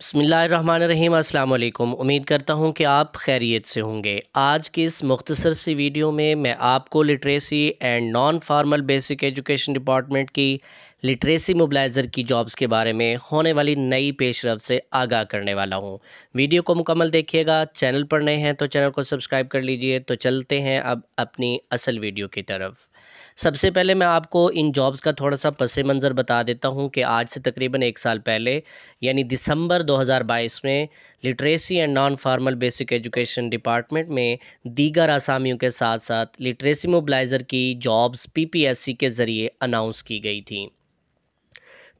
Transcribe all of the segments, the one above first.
बसमीम अल्लाम उम्मीद करता हूँ कि आप खैरियत से होंगे आज की इस मुख्तसर सी वीडियो में मैं आपको literacy and non formal basic education department की लिटरेसी मोबलाइज़र की जॉब्स के बारे में होने वाली नई पेशरफ से आगाह करने वाला हूँ वीडियो को मुकम्मल देखिएगा चैनल पर नए हैं तो चैनल को सब्सक्राइब कर लीजिए तो चलते हैं अब अपनी असल वीडियो की तरफ सबसे पहले मैं आपको इन जॉब्स का थोड़ा सा पस मंज़र बता देता हूँ कि आज से तकरीबन एक साल पहले यानी दिसंबर 2022 में literacy and non formal basic education department में दीगर आसामियों के साथ साथ लिटरेसी मोबलाइज़र की जॉब्स पीपीएससी के ज़रिए अनाउंस की गई थी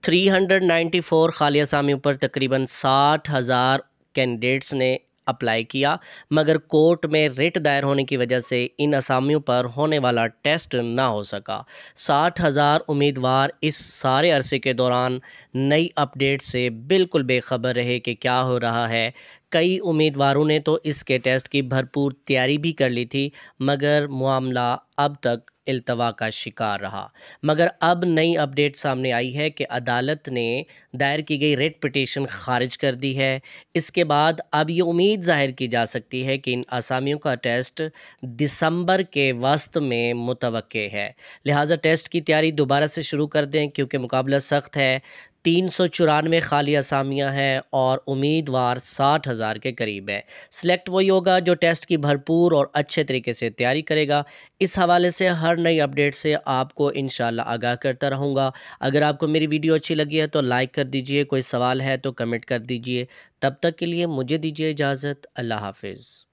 394 खालिया सामी पर तकरीबन साठ हज़ार कैंडिडेट्स ने अप्लाई किया मगर कोर्ट में रिट दायर होने की वजह से इन असामियों पर होने वाला टेस्ट ना हो सका साठ हज़ार उम्मीदवार इस सारे अरसे के दौरान नई अपडेट से बिल्कुल बेखबर रहे कि क्या हो रहा है कई उम्मीदवारों ने तो इसके टेस्ट की भरपूर तैयारी भी कर ली थी मगर मामला अब तक अल्तवा का शिकार रहा मगर अब नई अपडेट सामने आई है कि अदालत ने दायर की गई रेट पटिशन खारिज कर दी है इसके बाद अब ये उम्मीद जाहिर की जा सकती है कि इन असामियों का टेस्ट दिसंबर के वस्त में मुतव है लिहाजा टेस्ट की तैयारी दोबारा से शुरू कर दें क्योंकि मुकाबला सख्त है तीन सौ चौरानवे खाली असामियाँ हैं और उम्मीदवार साठ हज़ार के करीब है सिलेक्ट वही होगा जो टेस्ट की भरपूर और अच्छे तरीके से तैयारी करेगा इस हवाले से हर नई अपडेट से आपको इन आगाह करता रहूँगा अगर आपको मेरी वीडियो अच्छी लगी है तो लाइक कर दीजिए कोई सवाल है तो कमेंट कर दीजिए तब तक के लिए मुझे दीजिए इजाज़त अल्लाह हाफिज़